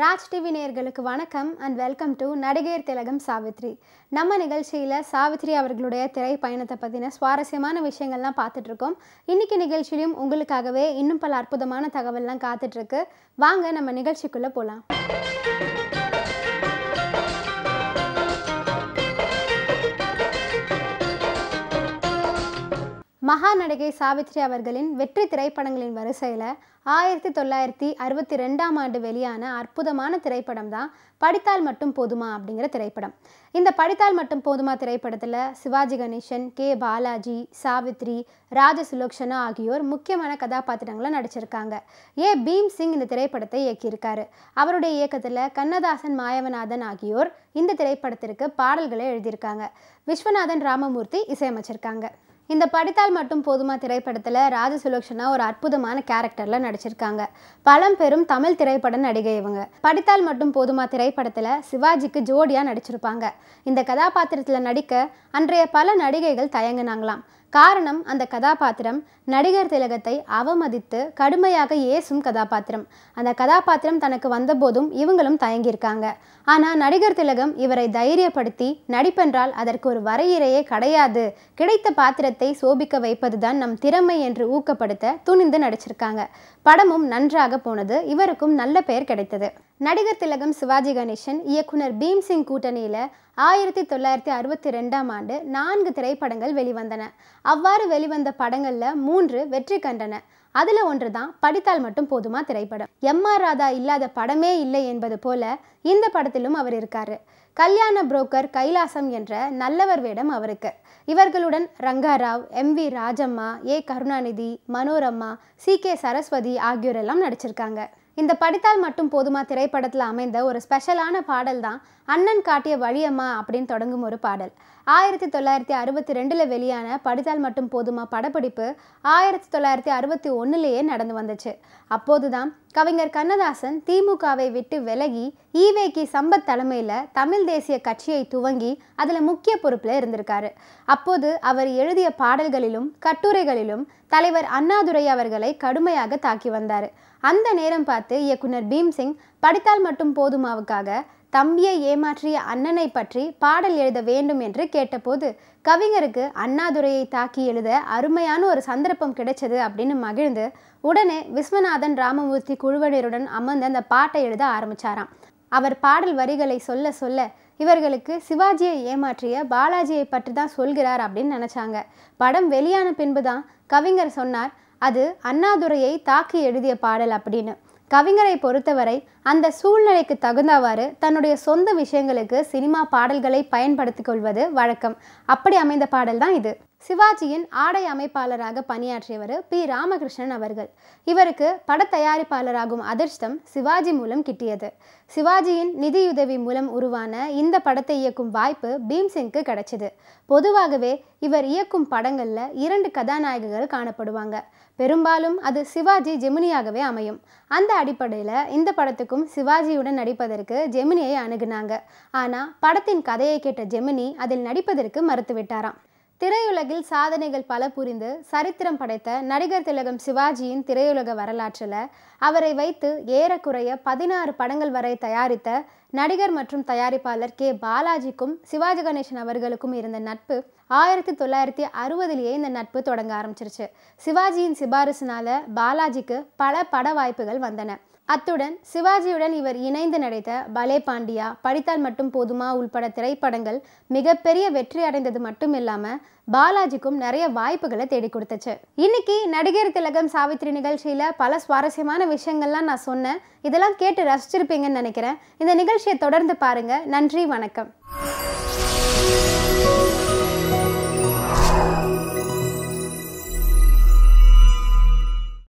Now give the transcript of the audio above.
Raj TV நேர்களுக்கு வணக்கம் and welcome to நடிகையர் திலகம் சாவித்ரி நம்ம நிகழ்ச்சியில் சாவித்ரி அவர்களுடைய திரை பயணத்தை பற்றின சுவாரஸ்யமான விஷயங்கள்லாம் பார்த்துட்ருக்கோம் இன்றைக்கி நிகழ்ச்சியிலும் உங்களுக்காகவே இன்னும் பல அற்புதமான தகவல்லாம் காத்துட்ருக்கு வாங்க நம்ம நிகழ்ச்சிக்குள்ளே போகலாம் மகா நடிகை சாவித்ரி அவர்களின் வெற்றி திரைப்படங்களின் வரிசையில் ஆயிரத்தி தொள்ளாயிரத்தி அறுபத்தி ரெண்டாம் ஆண்டு வெளியான அற்புதமான திரைப்படம் தான் படித்தால் மட்டும் போதுமா அப்படிங்கிற திரைப்படம் இந்த படித்தால் மட்டும் போதுமா திரைப்படத்தில் சிவாஜி கணேசன் கே பாலாஜி சாவித்ரி ராஜ சுலோக்ஷனா ஆகியோர் முக்கியமான கதாபாத்திரங்களை நடிச்சிருக்காங்க ஏ பீம் சிங் இந்த திரைப்படத்தை இயக்கியிருக்காரு அவருடைய இயக்கத்தில் கண்ணதாசன் மாயவநாதன் ஆகியோர் இந்த திரைப்படத்திற்கு பாடல்களை எழுதியிருக்காங்க விஸ்வநாதன் ராமமூர்த்தி இசையமைச்சிருக்காங்க இந்த படித்தால் மட்டும் போதுமா திரைப்படத்தில் ராஜ சுலோக்ஷனா ஒரு அற்புதமான கேரக்டரில் நடிச்சிருக்காங்க பழம் பெரும் தமிழ் திரைப்பட நடிகை இவங்க படித்தால் மட்டும் போதுமா திரைப்படத்தில் சிவாஜிக்கு ஜோடியாக நடிச்சிருப்பாங்க இந்த கதாபாத்திரத்தில் நடிக்க அன்றைய பல நடிகைகள் தயங்கினாங்களாம் காரணம் அந்த கதாபாத்திரம் நடிகர் திலகத்தை அவமதித்து கடுமையாக ஏசும் கதாபாத்திரம் அந்த கதாபாத்திரம் தனக்கு வந்தபோதும் இவங்களும் தயங்கியிருக்காங்க ஆனால் நடிகர் திலகம் இவரை தைரியப்படுத்தி நடிப்பென்றால் அதற்கு ஒரு வரையிறையே கிடையாது கிடைத்த பாத்திரத்தை சோபிக்க வைப்பதுதான் நம் திறமை என்று ஊக்கப்படுத்த துணிந்து நடிச்சிருக்காங்க படமும் நன்றாக போனது இவருக்கும் நல்ல பெயர் கிடைத்தது நடிகர் திலகம் சிவாஜி கணேசன் இயக்குனர் பீம்சிங் கூட்டணியில் ஆயிரத்தி தொள்ளாயிரத்தி அறுபத்தி ரெண்டாம் ஆண்டு நான்கு திரைப்படங்கள் வெளிவந்தன அவ்வாறு வெளிவந்த படங்களில் மூன்று வெற்றி கண்டன அதில் ஒன்று தான் படித்தால் மட்டும் போதுமா திரைப்படம் எம் ஆர் ராதா இல்லாத படமே இல்லை என்பது போல இந்த படத்திலும் அவர் இருக்காரு கல்யாண புரோக்கர் கைலாசம் என்ற நல்லவர் வேடம் அவருக்கு இவர்களுடன் Rangarao M V Rajamma A Karunanidhi Manorama C K Saraswathi ஆகியோரெல்லாம் நடிச்சிருக்காங்க இந்த படித்தால் மட்டும் போதுமா திரைப்படத்தில் அமைந்த ஒரு ஸ்பெஷலான பாடல் தான் அண்ணன் காட்டிய வழியம்மா அப்படின்னு தொடங்கும் ஒரு பாடல் ஆயிரத்தி தொள்ளாயிரத்தி அறுபத்தி ரெண்டில் வெளியான படித்தால் மட்டும் போதுமா படப்பிடிப்பு ஆயிரத்தி தொள்ளாயிரத்தி அறுபத்தி ஒன்றுலேயே நடந்து வந்துச்சு அப்போது தான் கவிஞர் கண்ணதாசன் திமுகவை விட்டு விலகி ஈவேகி சம்பத் தலைமையில் தமிழ் தேசிய கட்சியை துவங்கி அதில் முக்கிய பொறுப்பில் இருந்திருக்காரு அப்போது அவர் எழுதிய பாடல்களிலும் கட்டுரைகளிலும் தலைவர் அண்ணாதுரை அவர்களை கடுமையாக தாக்கி வந்தார் அந்த நேரம் பார்த்து இயக்குனர் பீம்சிங் படித்தால் மட்டும் போதுமாவுக்காக தம்பியை ஏமாற்றிய அண்ணனை பற்றி பாடல் எழுத வேண்டும் என்று கேட்டபோது கவிஞருக்கு அண்ணாதுரையை தாக்கி எழுத அருமையான ஒரு சந்தர்ப்பம் கிடைச்சது அப்படின்னு மகிழ்ந்து உடனே விஸ்வநாதன் ராமமூர்த்தி குழுவினருடன் அமர்ந்து அந்த பாட்டை எழுத ஆரம்பிச்சாராம் அவர் பாடல் வரிகளை சொல்ல சொல்ல இவர்களுக்கு சிவாஜியை ஏமாற்றிய பாலாஜியை பற்றி தான் சொல்கிறார் அப்படின்னு நினச்சாங்க படம் வெளியான பின்பு தான் கவிஞர் சொன்னார் அது அண்ணாதுரையை தாக்கி எழுதிய பாடல் அப்படின்னு கவிஞரை பொறுத்தவரை அந்த சூழ்நிலைக்கு தகுந்தவாறு தன்னுடைய சொந்த விஷயங்களுக்கு சினிமா பாடல்களை பயன்படுத்திக் கொள்வது வழக்கம் அப்படி அமைந்த பாடல் தான் இது சிவாஜியின் ஆடை அமைப்பாளராக பணியாற்றியவர் பி ராமகிருஷ்ணன் அவர்கள் இவருக்கு பட தயாரிப்பாளராகும் அதிர்ஷ்டம் சிவாஜி மூலம் கிட்டியது சிவாஜியின் நிதியுதவி மூலம் உருவான இந்த படத்தை இயக்கும் வாய்ப்பு பீம்சிங்க்கு கிடைச்சது பொதுவாகவே இவர் இயக்கும் படங்களில் இரண்டு கதாநாயகர்கள் காணப்படுவாங்க பெரும்பாலும் அது சிவாஜி ஜெமினியாகவே அமையும் அந்த அடிப்படையில் இந்த படத்துக்கும் சிவாஜியுடன் நடிப்பதற்கு ஜெமினியை அணுகுனாங்க ஆனால் படத்தின் கதையை கேட்ட ஜெமினி அதில் நடிப்பதற்கு மறுத்துவிட்டாராம் திரையுலகில் சாதனைகள் பல புரிந்து சரித்திரம் படைத்த நடிகர் திலகம் சிவாஜியின் திரையுலக வரலாற்றில் அவரை வைத்து ஏறக்குறைய பதினாறு படங்கள் வரை தயாரித்த நடிகர் மற்றும் தயாரிப்பாளர் கே பாலாஜிக்கும் சிவாஜி கணேசன் அவர்களுக்கும் இருந்த நட்பு ஆயிரத்தி தொள்ளாயிரத்தி அறுபதுலேயே இந்த நட்பு தொடங்க ஆரம்பிச்சிருச்சு சிவாஜியின் சிபாரிசுனால பாலாஜிக்கு பல பட வாய்ப்புகள் வந்தன அத்துடன் சிவாஜியுடன் இவர் இணைந்து நடித்த பலே பாண்டியா படித்தால் மட்டும் போதுமா உள்பட திரைப்படங்கள் மிகப்பெரிய வெற்றி அடைந்தது மட்டும் இல்லாமல் பாலாஜிக்கும் நிறைய வாய்ப்புகளை தேடி கொடுத்துச்சு இன்னைக்கு நடிகர் திலகம் சாவித்ரி நிகழ்ச்சியில் பல சுவாரஸ்யமான விஷயங்கள்லாம் நான் சொன்னேன் இதெல்லாம் கேட்டு ரசிச்சிருப்பீங்கன்னு நினைக்கிறேன் இந்த நிகழ்ச்சியை தொடர்ந்து பாருங்கள் நன்றி வணக்கம்